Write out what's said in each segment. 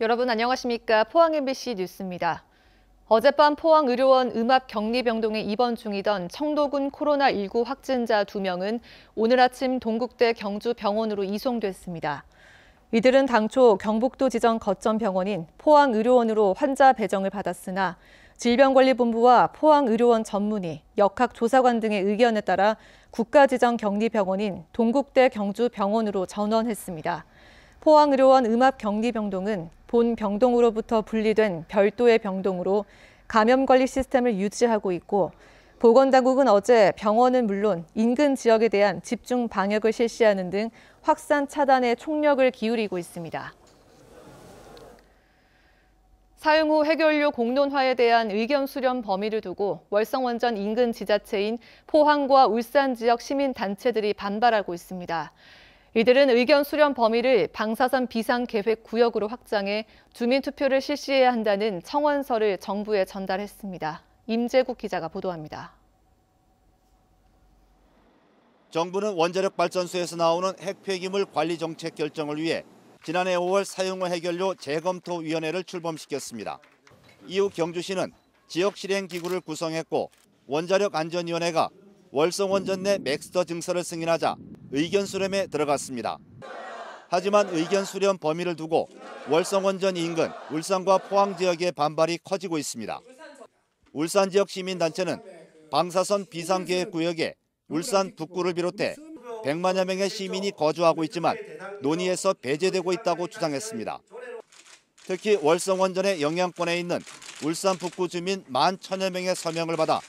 여러분 안녕하십니까? 포항 MBC 뉴스입니다. 어젯밤 포항의료원 음압격리병동에 입원 중이던 청도군 코로나19 확진자 2명은 오늘 아침 동국대 경주병원으로 이송됐습니다. 이들은 당초 경북도 지정 거점 병원인 포항의료원으로 환자 배정을 받았으나 질병관리본부와 포항의료원 전문의, 역학조사관 등의 의견에 따라 국가지정 격리병원인 동국대 경주병원으로 전원했습니다. 포항의료원 음압격리병동은 본 병동으로부터 분리된 별도의 병동으로 감염관리 시스템을 유지하고 있고 보건당국은 어제 병원은 물론 인근 지역에 대한 집중 방역을 실시하는 등 확산 차단에 총력을 기울이고 있습니다. 사용 후 해결료 공론화에 대한 의견 수렴 범위를 두고 월성원전 인근 지자체인 포항과 울산 지역 시민단체들이 반발하고 있습니다. 이들은 의견 수렴 범위를 방사선 비상계획 구역으로 확장해 주민투표를 실시해야 한다는 청원서를 정부에 전달했습니다. 임재국 기자가 보도합니다. 정부는 원자력 발전소에서 나오는 핵폐기물 관리 정책 결정을 위해 지난해 5월 사용후 해결료 재검토위원회를 출범시켰습니다. 이후 경주시는 지역실행기구를 구성했고 원자력안전위원회가 월성원전 내 맥스터 증설을 승인하자 의견 수렴에 들어갔습니다. 하지만 의견 수렴 범위를 두고 월성원전 인근 울산과 포항 지역의 반발이 커지고 있습니다. 울산 지역 시민단체는 방사선 비상계획 구역에 울산 북구를 비롯해 100만여 명의 시민이 거주하고 있지만 논의에서 배제되고 있다고 주장했습니다. 특히 월성원전의 영향권에 있는 울산 북구 주민 1만 천여 명의 서명을 받아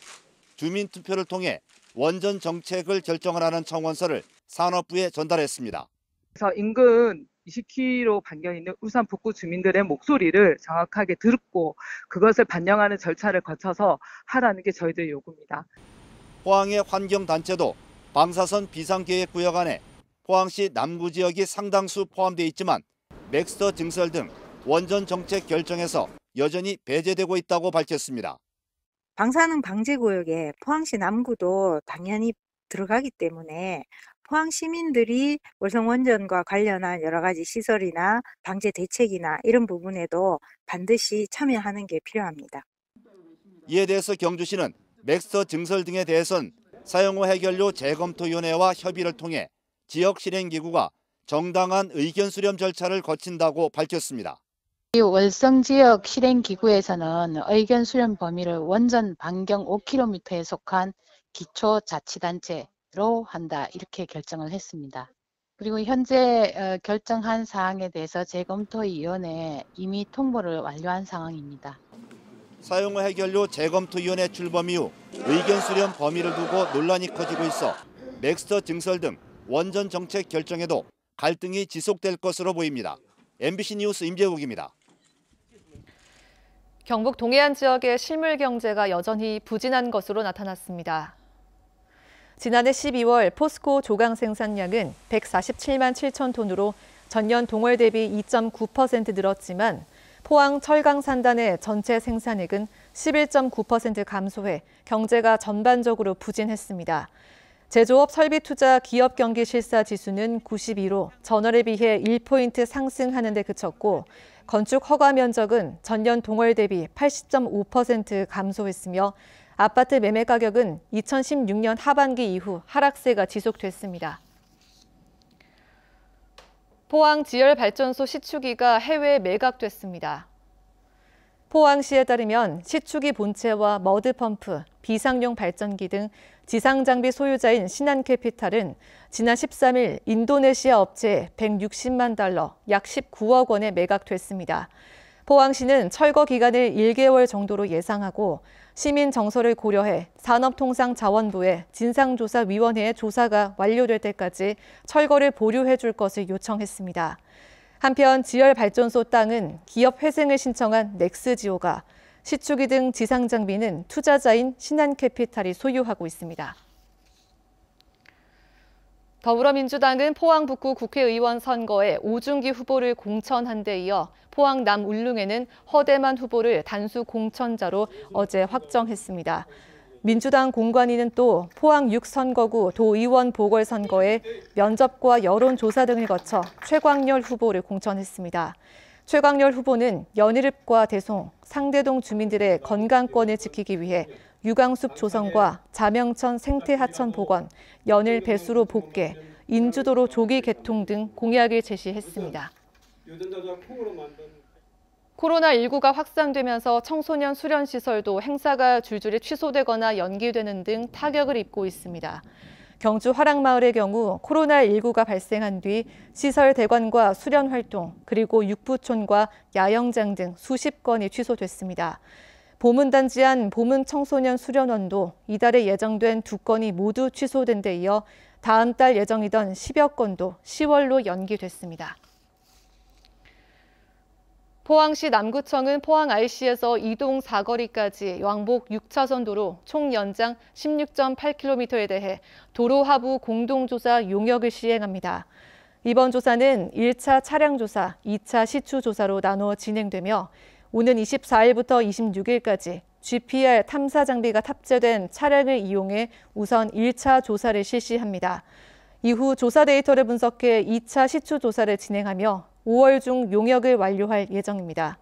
주민 투표를 통해 원전 정책을 결정하라는 청원서를 산업부에 전달했습니다. 그래서 인근 20km 반경 에 있는 울산 북구 주민들의 목소리를 정확하게 듣고 그것을 반영하는 절차를 거쳐서 하라는 게 저희들의 요구입니다. 포항의 환경단체도 방사선 비상계획구역 안에 포항시 남구 지역이 상당수 포함돼 있지만 맥스터 증설 등 원전 정책 결정에서 여전히 배제되고 있다고 밝혔습니다. 방사능 방제 구역에 포항시 남구도 당연히 들어가기 때문에 포항 시민들이 월성 원전과 관련한 여러 가지 시설이나 방제 대책이나 이런 부분에도 반드시 참여하는 게 필요합니다. 이에 대해서 경주시는 맥스터 증설 등에 대해선 사용 후 해결료 재검토위원회와 협의를 통해 지역 실행기구가 정당한 의견 수렴 절차를 거친다고 밝혔습니다. 월성 지역 실행 기구에서는 의견 수렴 범위를 원전 반경 5km에 속한 기초 자치단체로 한다 이렇게 결정을 했습니다. 그리고 현재 어, 결정한 사항에 대해서 재검토위원회에 이미 통보를 완료한 상황입니다. 사용후 해결료 재검토위원회 출범 이후 의견 수렴 범위를 두고 논란이 커지고 있어 맥스터 증설 등 원전 정책 결정에도 갈등이 지속될 것으로 보입니다. MBC 뉴스 임재욱입니다. 경북 동해안 지역의 실물 경제가 여전히 부진한 것으로 나타났습니다. 지난해 12월 포스코 조강 생산량은 147만 7천 톤으로 전년 동월 대비 2.9% 늘었지만 포항 철강산단의 전체 생산액은 11.9% 감소해 경제가 전반적으로 부진했습니다. 제조업 설비 투자 기업 경기 실사 지수는 92로 전월에 비해 1포인트 상승하는 데 그쳤고 건축 허가 면적은 전년 동월 대비 80.5% 감소했으며 아파트 매매 가격은 2016년 하반기 이후 하락세가 지속됐습니다. 포항 지열발전소 시추기가 해외에 매각됐습니다. 포항시에 따르면 시추기 본체와 머드펌프, 비상용 발전기 등 지상장비 소유자인 신한캐피탈은 지난 13일 인도네시아 업체에 160만 달러, 약 19억 원에 매각됐습니다. 포항시는 철거 기간을 1개월 정도로 예상하고 시민 정서를 고려해 산업통상자원부에 진상조사위원회의 조사가 완료될 때까지 철거를 보류해 줄 것을 요청했습니다. 한편 지열발전소 땅은 기업 회생을 신청한 넥스지오가 시추기 등 지상 장비는 투자자인 신한캐피탈이 소유하고 있습니다. 더불어민주당은 포항 북구 국회의원 선거에 오중기 후보를 공천한 데 이어 포항 남 울릉에는 허대만 후보를 단수 공천자로 어제 확정했습니다. 민주당 공관위는 또 포항 6선거구 도의원 보궐선거에 면접과 여론조사 등을 거쳐 최광렬 후보를 공천했습니다. 최광렬 후보는 연일읍과 대송, 상대동 주민들의 건강권을 지키기 위해 유광숲 조성과 자명천 생태하천 복원, 연일 배수로 복개, 인주도로 조기 개통 등 공약을 제시했습니다. 코로나19가 확산되면서 청소년 수련시설도 행사가 줄줄이 취소되거나 연기되는 등 타격을 입고 있습니다. 경주 화랑마을의 경우 코로나19가 발생한 뒤 시설 대관과 수련 활동, 그리고 육부촌과 야영장 등 수십 건이 취소됐습니다. 보문단지 안 보문 청소년 수련원도 이달에 예정된 두 건이 모두 취소된 데 이어 다음 달 예정이던 10여 건도 10월로 연기됐습니다. 포항시 남구청은 포항 IC에서 이동 사거리까지 왕복 6차선 도로 총 연장 16.8km에 대해 도로 하부 공동조사 용역을 시행합니다. 이번 조사는 1차 차량 조사, 2차 시추 조사로 나누어 진행되며 오는 24일부터 26일까지 GPR 탐사 장비가 탑재된 차량을 이용해 우선 1차 조사를 실시합니다. 이후 조사 데이터를 분석해 2차 시추 조사를 진행하며 5월 중 용역을 완료할 예정입니다.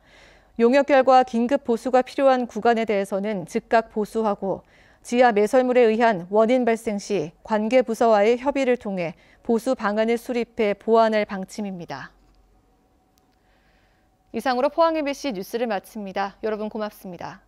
용역 결과 긴급 보수가 필요한 구간에 대해서는 즉각 보수하고 지하 매설물에 의한 원인 발생 시 관계 부서와의 협의를 통해 보수 방안을 수립해 보완할 방침입니다. 이상으로 포항 MBC 뉴스를 마칩니다. 여러분 고맙습니다.